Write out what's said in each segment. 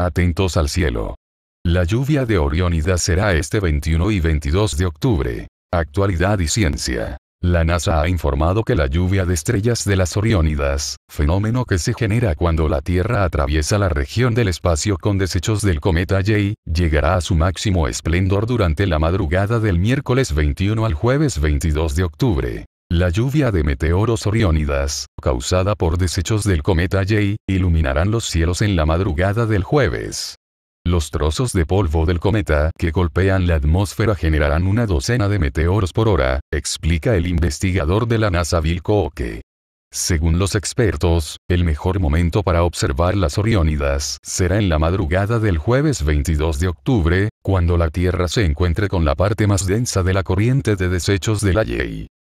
Atentos al cielo. La lluvia de Oriónidas será este 21 y 22 de octubre. Actualidad y ciencia. La NASA ha informado que la lluvia de estrellas de las Oriónidas, fenómeno que se genera cuando la Tierra atraviesa la región del espacio con desechos del cometa J, llegará a su máximo esplendor durante la madrugada del miércoles 21 al jueves 22 de octubre. La lluvia de meteoros oriónidas, causada por desechos del cometa Yay, iluminarán los cielos en la madrugada del jueves. Los trozos de polvo del cometa que golpean la atmósfera generarán una docena de meteoros por hora, explica el investigador de la NASA Bill Según los expertos, el mejor momento para observar las Oriónidas será en la madrugada del jueves 22 de octubre, cuando la Tierra se encuentre con la parte más densa de la corriente de desechos de la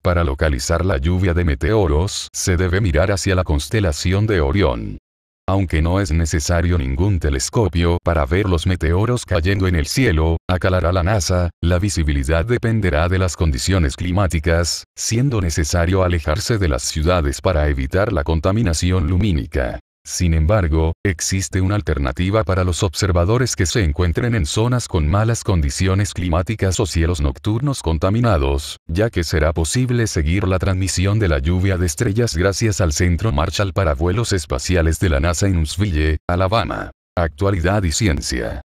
para localizar la lluvia de meteoros se debe mirar hacia la constelación de Orión. Aunque no es necesario ningún telescopio para ver los meteoros cayendo en el cielo, acalará la NASA, la visibilidad dependerá de las condiciones climáticas, siendo necesario alejarse de las ciudades para evitar la contaminación lumínica. Sin embargo, existe una alternativa para los observadores que se encuentren en zonas con malas condiciones climáticas o cielos nocturnos contaminados, ya que será posible seguir la transmisión de la lluvia de estrellas gracias al Centro Marshall para Vuelos Espaciales de la NASA en Huntsville, Alabama. Actualidad y ciencia.